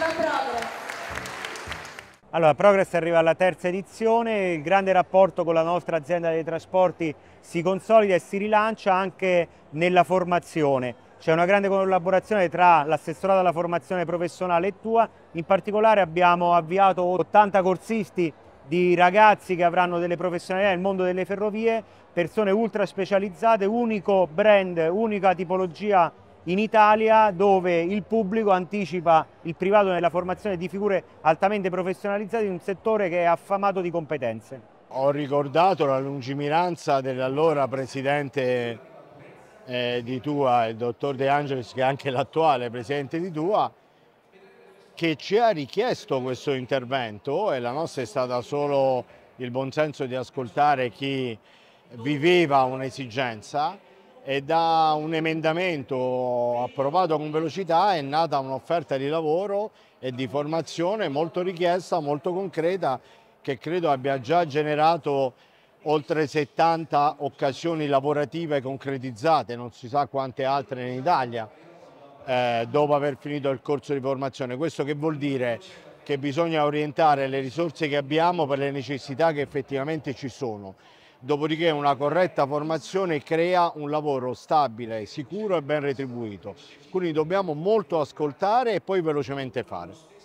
Viva Progress! Allora, Progress arriva alla terza edizione, il grande rapporto con la nostra azienda dei trasporti si consolida e si rilancia anche nella formazione. C'è una grande collaborazione tra l'assessorato alla formazione professionale e tua, in particolare abbiamo avviato 80 corsisti di ragazzi che avranno delle professionalità nel mondo delle ferrovie, persone ultra specializzate, unico brand, unica tipologia in Italia dove il pubblico anticipa il privato nella formazione di figure altamente professionalizzate in un settore che è affamato di competenze. Ho ricordato la lungimiranza dell'allora presidente eh, di Tua, il dottor De Angelis, che è anche l'attuale presidente di Tua, che ci ha richiesto questo intervento e la nostra è stata solo il buonsenso di ascoltare chi viveva un'esigenza e da un emendamento approvato con velocità è nata un'offerta di lavoro e di formazione molto richiesta, molto concreta, che credo abbia già generato oltre 70 occasioni lavorative concretizzate, non si sa quante altre in Italia, eh, dopo aver finito il corso di formazione. Questo che vuol dire? Che bisogna orientare le risorse che abbiamo per le necessità che effettivamente ci sono Dopodiché una corretta formazione crea un lavoro stabile, sicuro e ben retribuito. Quindi dobbiamo molto ascoltare e poi velocemente fare.